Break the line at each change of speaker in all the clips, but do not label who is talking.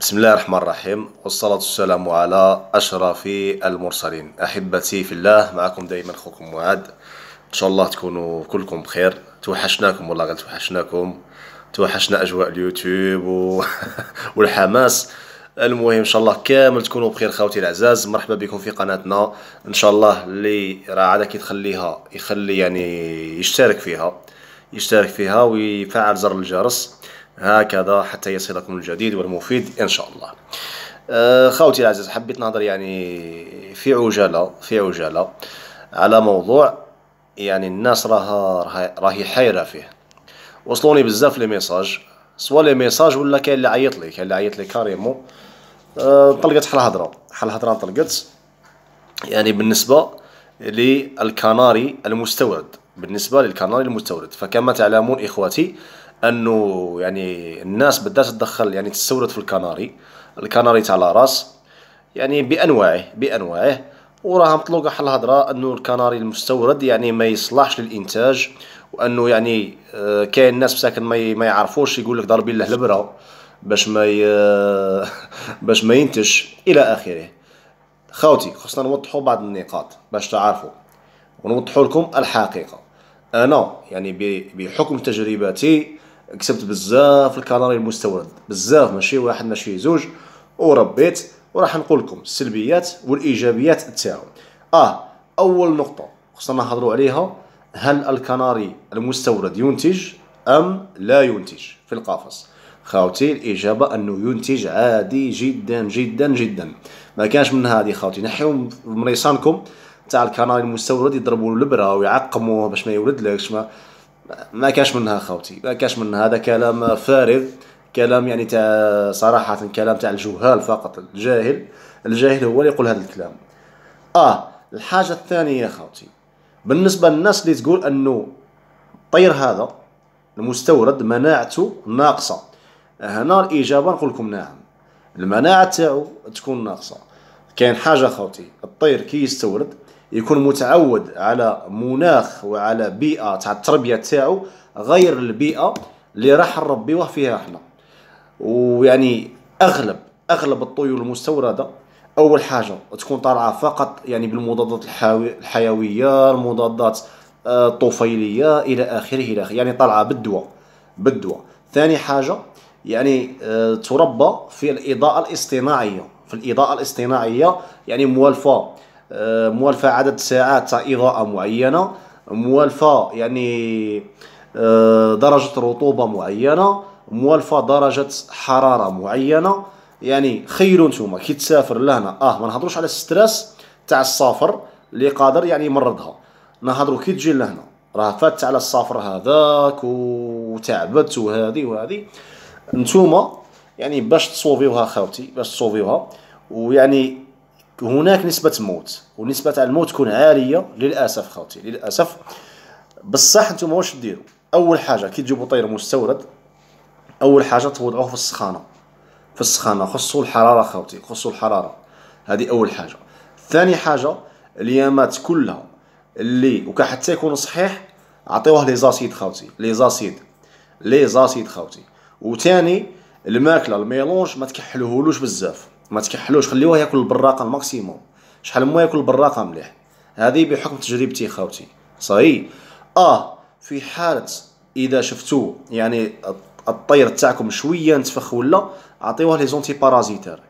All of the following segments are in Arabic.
بسم الله الرحمن الرحيم والصلاة والسلام على أشرف المرسلين أحبتي في الله معكم دائما أخوكم معاد إن شاء الله تكونوا كلكم بخير توحشناكم والله غير توحشناكم توحشنا أجواء اليوتيوب و... والحماس المهم ان شاء الله كامل تكونوا بخير خاوتي العزاز مرحبا بكم في قناتنا ان شاء الله اللي راه عاد كي تخليها يخلي يعني يشترك فيها يشترك فيها ويفعل زر الجرس هكذا حتى يصلكم الجديد والمفيد ان شاء الله آه، خاوتي العزيز حبيت نهضر يعني في عجاله في عجاله على موضوع يعني الناس راها راهي حايره فيه وصلوني بزاف لي ميساج سوا لي ميساج ولا كاين اللي عيط لي كاين اللي عيط لي كاريمو آه، طلقت حل هضره حل هضره طلقت يعني بالنسبه للكناري المستورد بالنسبه للكناري المستورد فكما تعلمون اخواتي انه يعني الناس بدات تدخل يعني تستورد في الكناري الكناري تاع راس يعني بانواعه بانواعه وراها مطلوقه حل الهضره انه الكناري المستورد يعني ما يصلحش للانتاج وانه يعني آه، كاين ناس مساكن ما ما يعرفوش يقول لك ضربي له البره باش ما ي... باش ما ينتج الى اخره خاوتي خصنا نوضحوا بعض النقاط باش تعرفوا ونوضحوا لكم الحقيقه انا يعني بحكم تجربتي كسبت بزاف الكناري المستورد بزاف ماشي واحد ماشي زوج وربيت وراح نقول لكم السلبيات والايجابيات تاعو اه اول نقطه خصنا نهضروا عليها هل الكناري المستورد ينتج ام لا ينتج في القفص خاوتي الاجابه انه ينتج عادي جدا جدا جدا ما كانش من هذه خاوتي نحيو مريصانكم تاع الكناري المستورد يضربوا البره ويعقموه باش ما يولدلكش ما ما كاش منها خوتي ما كاش منها هذا كلام فارغ كلام يعني تاع صراحه كلام تاع الجهال فقط الجاهل الجاهل هو اللي يقول هذا الكلام اه الحاجه الثانيه يا خوتي بالنسبه للناس اللي تقول انه الطير هذا المستورد مناعته ناقصه هنا الاجابه نقول لكم نعم المناعه تاعو تكون ناقصه كاين حاجه خوتي الطير كي يستورد يكون متعود على مناخ وعلى بيئه تاع التربيه تاعو غير البيئه اللي راح نربيوه فيها احنا ويعني اغلب اغلب الطيور المستورده اول حاجه تكون طالعه فقط يعني بالمضادات الحيويه المضادات آه، الطفيليه الى اخره الى اخره يعني طالعه بالدواء بالدواء ثاني حاجه يعني آه، تربى في الاضاءه الاصطناعيه في الاضاءه الاصطناعيه يعني موالفه آه، موالفه عدد ساعات تاع اضاءه معينه موالفه يعني آه، درجه رطوبه معينه موالفه درجه حراره معينه يعني خيلوا نتوما كي تسافر لهنا اه ما نهضروش على الستريس تاع السافر اللي قادر يعني يمرضها نهضروا كي تجي لهنا راه فات على السافر هذاك وتعبت وهذه وهذه نتوما يعني باش تصوفيوها خاوتي باش تصوفيوها ويعني هناك نسبة موت ونسبة تاع الموت تكون عالية للأسف خاوتي للأسف بصح نتوما واش ديروا أول حاجة كي تجيبوا طير مستورد أول حاجة توضعوه في السخانة في السخانة خصو الحرارة خاوتي خصو الحرارة هذه أول حاجة ثاني حاجة اليامات كلها اللي وكا حتى يكون صحيح عطيوه لي زاسيد خاوتي لي زاسيد لي زاسيد خاوتي وثاني الماكله الميلونج ما تكحلوهولوش بزاف ما تكحلوش خليوه ياكل البراقه الماكسيموم شحال ما ياكل البراقه مليح هذه بحكم تجربتي خاوتي صاي اه في حاله اذا شفتو يعني الطير تاعكم شويه نتفخ ولا عطيوه لي زونتي بارازيتير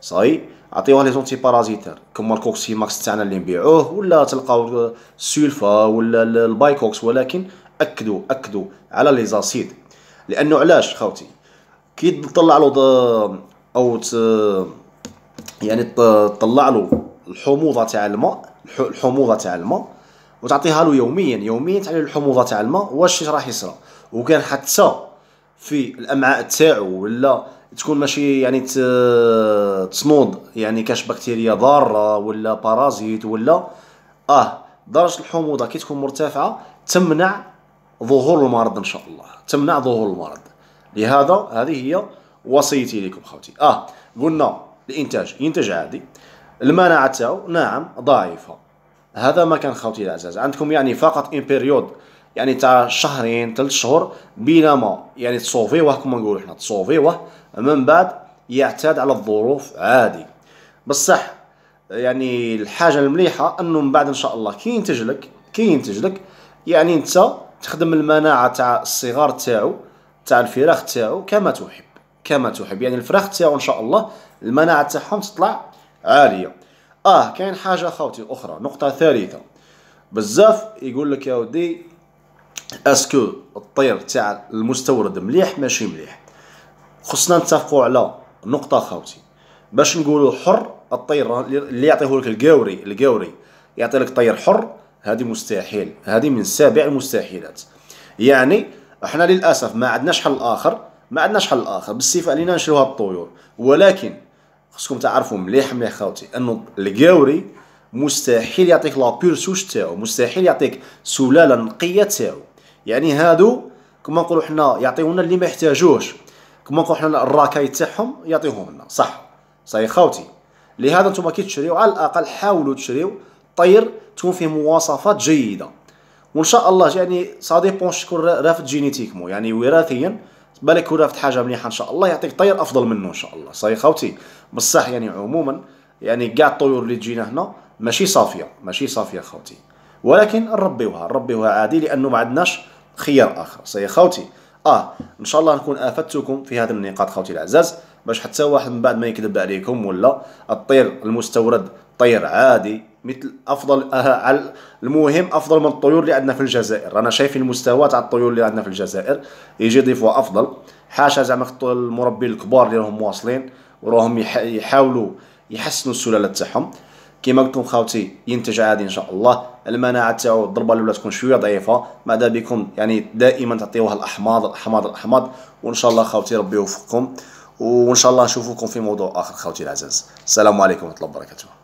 صاي عطيوه لي زونتي بارازيتير كما الكوكسي ماكس تاعنا اللي نبيعوه ولا تلقاو السولفا ولا البايكوكس ولكن اكدوا اكدوا على لي زاسيد لانه علاش خاوتي كي تطلع له او ت يعني تطلع له الحموضه تاع الماء الحموضه تاع الماء وتعطيها له يوميا يوميا تاع الحموضه تاع الماء واش راح يصرى وكان حتى في الامعاء تاعو ولا تكون ماشي يعني تصنود يعني كاش بكتيريا ضاره ولا بارازيت ولا اه درجه الحموضه كي تكون مرتفعه تمنع ظهور المرض ان شاء الله تمنع ظهور المرض لهذا هذه هي وصيتي لكم خوتي اه قلنا الانتاج ينتج عادي المناعه تاعو نعم ضعيفه هذا ما كان خوتي العزاز عندكم يعني فقط ان بيريود يعني تاع شهرين ثلاث شهور بينما يعني تصوفيوه كما نقولوا حنا تصوفيوه من بعد يعتاد على الظروف عادي بصح يعني الحاجه المليحه انه من بعد ان شاء الله كي ينتج لك كي ينتج لك يعني انت تخدم المناعه تاع الصغار تاعو تاع الفراخ تاعو كما تحب كما تحب يعني الفراخ تاعو ان شاء الله المناعه تاعهم تطلع عاليه اه كاين حاجه خاوتي اخرى نقطه ثالثه بزاف يقول لك يا ودي اسكو الطير تاع المستورد مليح ماشي مليح خصنا نتفقوا على نقطه خاوتي باش نقولوا حر الطير اللي يعطيه لك القاوري القاوري يعطي لك طير حر هذه مستحيل هذه من سابع المستحيلات يعني احنا للاسف ما عندناش حل اخر ما عندناش حل اخر بالصفه اللي نشريو هاد الطيور ولكن خصكم تعرفوا مليح مليح خاوتي انه القاوري مستحيل يعطيك لا سوش تاعو مستحيل يعطيك سلاله نقيه تاعو يعني هادو كما نقولوا حنا يعطيونا اللي ما يحتاجوش كما نقولوا حنا الراكاي تاعهم يعطيهم لنا صح صاي خاوتي لهذا نتوما كي تشريو على الاقل حاولوا تشريو طير تكون فيه مواصفات جيده وان شاء الله يعني سا ديبون شكون رافد مو يعني وراثيا بالك هو رافد حاجه مليحه ان شاء الله يعطيك طير افضل منه ان شاء الله صاي خوتي بصح يعني عموما يعني كاع الطيور اللي تجينا هنا ماشي صافيه ماشي صافيه خوتي ولكن نربيوها نربيوها عادي لانه ما عندناش خيار اخر صاي خوتي اه ان شاء الله نكون افدتكم في هذه النقاط خوتي العزاز باش حتى واحد من بعد ما يكذب عليكم ولا الطير المستورد طير عادي مثل افضل أه المهم افضل من الطيور اللي عندنا في الجزائر انا شايف المستوى تاع الطيور اللي عندنا في الجزائر يجي دي افضل حاشا زعما المربي الكبار اللي راهم واصلين وراهم يحاولوا يحسنوا السلاله تاعهم كيما قلت لكم خاوتي ينتج عادي ان شاء الله المناعه تاعو الضربه الاولى تكون شويه ضعيفه ماذا بكم يعني دائما تعطيوها الاحماض الاحماض الاحماض وان شاء الله خاوتي ربي يوفقكم وان شاء الله نشوفكم في موضوع اخر خاوتي العزاز السلام عليكم ورحمه الله وبركاته